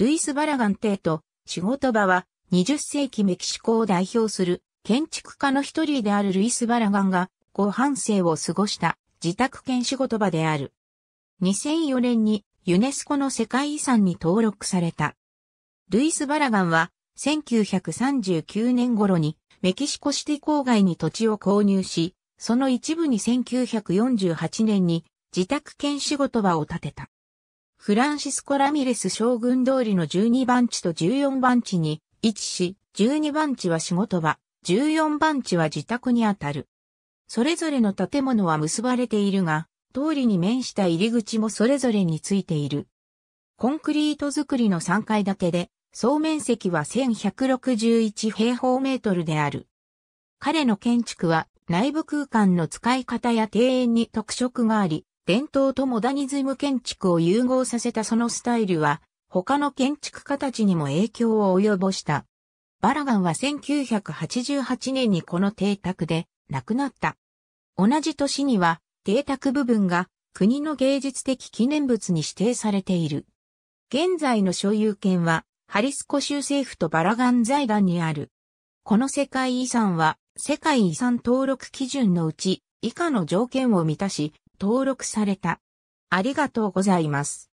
ルイス・バラガン帝と仕事場は20世紀メキシコを代表する建築家の一人であるルイス・バラガンが後半生を過ごした自宅兼仕事場である。2004年にユネスコの世界遺産に登録された。ルイス・バラガンは1939年頃にメキシコシティ郊外に土地を購入し、その一部に1948年に自宅兼仕事場を建てた。フランシスコ・ラミレス将軍通りの12番地と14番地に位置し、12番地は仕事場、14番地は自宅にあたる。それぞれの建物は結ばれているが、通りに面した入り口もそれぞれについている。コンクリート造りの3階建てで、総面積は1161平方メートルである。彼の建築は内部空間の使い方や庭園に特色があり、伝統とモダニズム建築を融合させたそのスタイルは、他の建築家たちにも影響を及ぼした。バラガンは1988年にこの邸宅で亡くなった。同じ年には邸宅部分が国の芸術的記念物に指定されている。現在の所有権はハリスコ州政府とバラガン財団にある。この世界遺産は世界遺産登録基準のうち以下の条件を満たし、登録された。ありがとうございます。